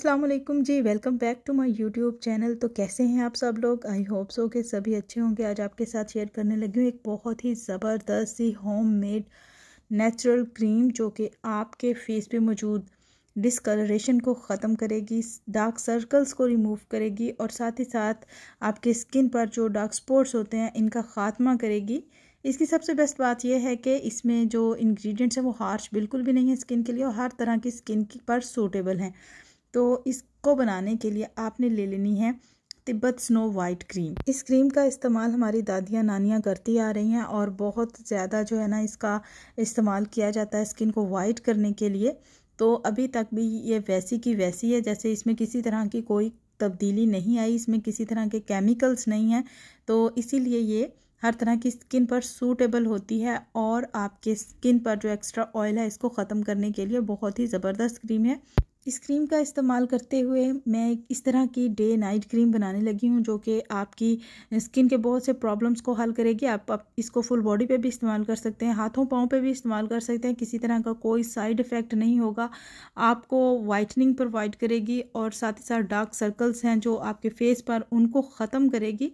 Aslam ji welcome back to my YouTube channel तो कैसे हैं आप सब लोग आई होप सो के सभी अच्छे होंगे आज आपके साथ शेयर करने लगी हूँ एक बहुत ही ज़बरदस्त सी होममेड नेचुरल क्रीम जो कि आपके फेस पे मौजूद डिसकलरेशन को ख़त्म करेगी डार्क सर्कल्स को रिमूव करेगी और साथ ही साथ आपके स्किन पर जो डार्क स्पॉट्स होते हैं इनका ख़ात्मा करेगी इसकी सबसे बेस्ट बात यह है कि इसमें जो इंग्रेडिएंट्स हैं वो हार्श बिल्कुल भी नहीं है स्किन के लिए और हर तरह की स्किन की पर सूटेबल हैं तो इसको बनाने के लिए आपने ले लेनी है तिब्बत स्नो वाइट क्रीम इस क्रीम का इस्तेमाल हमारी दादियाँ नानियाँ करती आ रही हैं और बहुत ज़्यादा जो है ना इसका इस्तेमाल किया जाता है स्किन को वाइट करने के लिए तो अभी तक भी ये वैसी की वैसी है जैसे इसमें किसी तरह की कोई तब्दीली नहीं आई इसमें किसी तरह के केमिकल्स नहीं हैं तो इसीलिए ये हर तरह की स्किन पर सूटेबल होती है और आपके स्किन पर जो एक्स्ट्रा ऑयल है इसको ख़त्म करने के लिए बहुत ही ज़बरदस्त क्रीम है इस क्रीम का इस्तेमाल करते हुए मैं इस तरह की डे नाइट क्रीम बनाने लगी हूँ जो कि आपकी स्किन के बहुत से प्रॉब्लम्स को हल करेगी आप, आप इसको फुल बॉडी पे भी इस्तेमाल कर सकते हैं हाथों पाँव पे भी इस्तेमाल कर सकते हैं किसी तरह का कोई साइड इफ़ेक्ट नहीं होगा आपको वाइटनिंग प्रोवाइड करेगी और साथ ही साथ डार्क सर्कल्स हैं जो आपके फेस पर उनको ख़त्म करेगी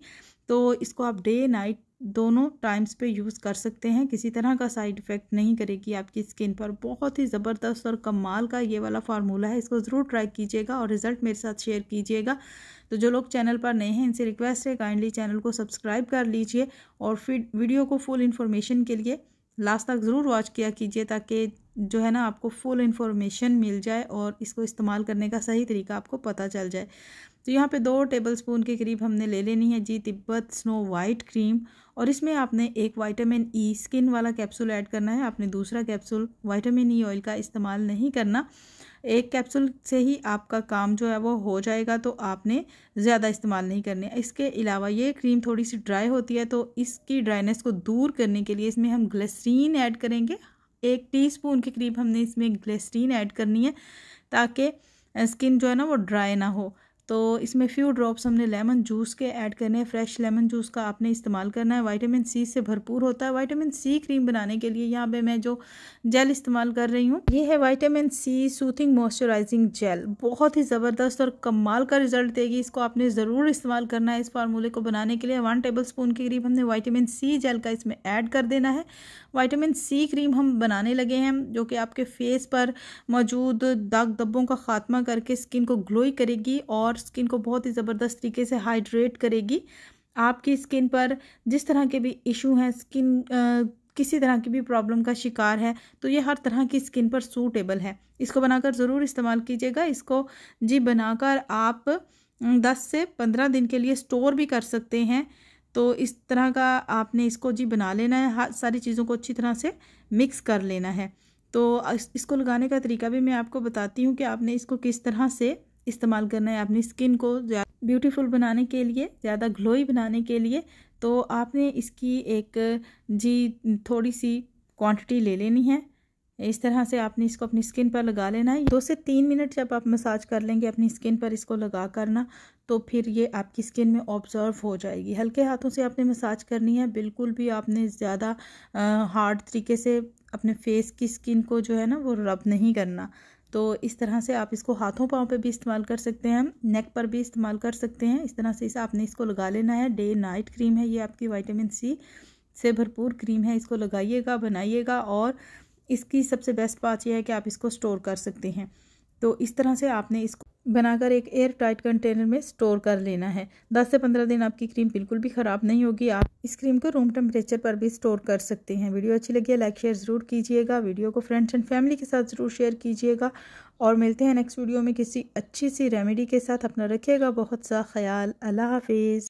तो इसको आप डे नाइट दोनों टाइम्स पे यूज़ कर सकते हैं किसी तरह का साइड इफ़ेक्ट नहीं करेगी आपकी स्किन पर बहुत ही ज़बरदस्त और कमाल का ये वाला फार्मूला है इसको ज़रूर ट्राई कीजिएगा और रिज़ल्ट मेरे साथ शेयर कीजिएगा तो जो लोग चैनल पर नए हैं इनसे रिक्वेस्ट है काइंडली चैनल को सब्सक्राइब कर लीजिए और फिर वीडियो को फुल इन्फॉर्मेशन के लिए लास्ट तक ज़रूर वॉच किया कीजिए ताकि जो है ना आपको फुल इन्फॉर्मेशन मिल जाए और इसको इस्तेमाल करने का सही तरीका आपको पता चल जाए तो यहाँ पे दो टेबल स्पून के करीब हमने ले लेनी है जी तिब्बत स्नो वाइट क्रीम और इसमें आपने एक वाइटामिन ई स्किन वाला कैप्सूल ऐड करना है आपने दूसरा कैप्सूल वाइटामिन ई ऑयल का इस्तेमाल नहीं करना एक कैप्सूल से ही आपका काम जो है वो हो जाएगा तो आपने ज़्यादा इस्तेमाल नहीं करने इसके अलावा ये क्रीम थोड़ी सी ड्राई होती है तो इसकी ड्राइनेस को दूर करने के लिए इसमें हम ग्लसरीन ऐड करेंगे एक टीस्पून के करीब हमने इसमें ग्लिसरीन ऐड करनी है ताकि स्किन जो है ना वो ड्राई ना हो तो इसमें फ्यू ड्रॉप्स हमने लेमन जूस के ऐड करने हैं फ्रेश लेमन जूस का आपने इस्तेमाल करना है वाइटामिन सी से भरपूर होता है वाइटामिन सी क्रीम बनाने के लिए यहाँ पे मैं जो जेल इस्तेमाल कर रही हूँ ये है vitamin C soothing moisturising gel बहुत ही ज़बरदस्त और कमाल का रिजल्ट देगी इसको आपने ज़रूर इस्तेमाल करना है इस फार्मूले को बनाने के लिए वन टेबल स्पून के करीब हमने वाइटामिन सी जेल का इसमें ऐड कर देना है वाइटामिन सी क्रीम हम बनाने लगे हैं जो कि आपके फेस पर मौजूद दाग धब्बों का खात्मा करके स्किन को ग्लोई करेगी और और स्किन को बहुत ही ज़बरदस्त तरीके से हाइड्रेट करेगी आपकी स्किन पर जिस तरह के भी इशू हैं स्किन आ, किसी तरह की भी प्रॉब्लम का शिकार है तो ये हर तरह की स्किन पर सूटेबल है इसको बनाकर ज़रूर इस्तेमाल कीजिएगा इसको जी बनाकर आप दस से पंद्रह दिन के लिए स्टोर भी कर सकते हैं तो इस तरह का आपने इसको जी बना लेना है सारी चीज़ों को अच्छी तरह से मिक्स कर लेना है तो इसको लगाने का तरीका भी मैं आपको बताती हूँ कि आपने इसको किस तरह से इस्तेमाल करना है अपनी स्किन को ब्यूटीफुल बनाने के लिए ज़्यादा ग्लोई बनाने के लिए तो आपने इसकी एक जी थोड़ी सी क्वांटिटी ले लेनी है इस तरह से आपने इसको अपनी स्किन पर लगा लेना है दो से तीन मिनट जब आप मसाज कर लेंगे अपनी स्किन पर इसको लगा करना तो फिर ये आपकी स्किन में ऑब्जर्व हो जाएगी हल्के हाथों से आपने मसाज करनी है बिल्कुल भी आपने ज़्यादा हार्ड तरीके से अपने फेस की स्किन को जो है ना वो रब नहीं करना तो इस तरह से आप इसको हाथों पाँव पे भी इस्तेमाल कर सकते हैं नेक पर भी इस्तेमाल कर सकते हैं इस तरह से इसे आपने इसको लगा लेना है डे नाइट क्रीम है ये आपकी वाइटामिन सी से भरपूर क्रीम है इसको लगाइएगा बनाइएगा और इसकी सबसे बेस्ट बात यह है कि आप इसको स्टोर कर सकते हैं तो इस तरह से आपने इसको बनाकर एक एयर टाइट कंटेनर में स्टोर कर लेना है 10 से 15 दिन आपकी क्रीम बिल्कुल भी ख़राब नहीं होगी आप इस क्रीम को रूम टेम्परेचर पर भी स्टोर कर सकते हैं वीडियो अच्छी लगी है लाइक शेयर ज़रूर कीजिएगा वीडियो को फ्रेंड्स एंड फैमिली के साथ ज़रूर शेयर कीजिएगा और मिलते हैं नेक्स्ट वीडियो में किसी अच्छी सी रेमेडी के साथ अपना रखिएगा बहुत सा ख्याल अल्लाह हाफिज़